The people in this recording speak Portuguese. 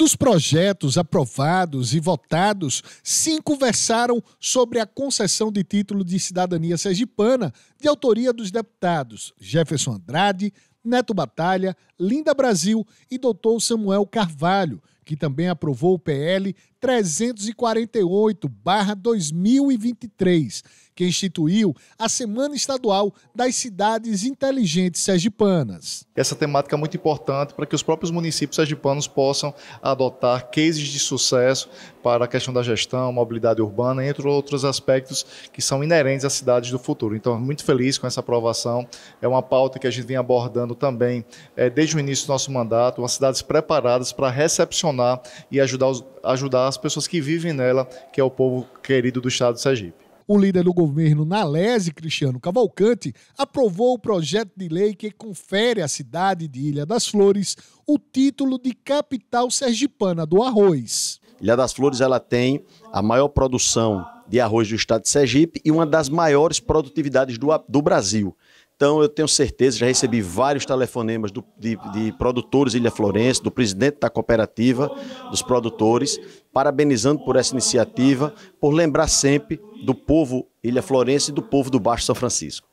Dos projetos aprovados e votados, cinco versaram sobre a concessão de título de cidadania sergipana, de autoria dos deputados Jefferson Andrade, Neto Batalha, Linda Brasil e doutor Samuel Carvalho, que também aprovou o PL 348-2023, que instituiu a Semana Estadual das Cidades Inteligentes Sergipanas. Essa temática é muito importante para que os próprios municípios sergipanos possam adotar cases de sucesso para a questão da gestão, mobilidade urbana, entre outros aspectos que são inerentes às cidades do futuro. Então, muito feliz com essa aprovação. É uma pauta que a gente vem abordando também é, desde o início do nosso mandato, as cidades preparadas para recepcionar e ajudar, os, ajudar as pessoas que vivem nela, que é o povo querido do estado de Sergipe. O líder do governo na Lese, Cristiano Cavalcante, aprovou o projeto de lei que confere à cidade de Ilha das Flores o título de capital sergipana do arroz. Ilha das Flores ela tem a maior produção de arroz do estado de Sergipe e uma das maiores produtividades do, do Brasil. Então, eu tenho certeza, já recebi vários telefonemas do, de, de, produtores Ilha Florence, do presidente da cooperativa, dos produtores, parabenizando por essa iniciativa, por lembrar sempre do povo Ilha Florença e do povo do Baixo São Francisco.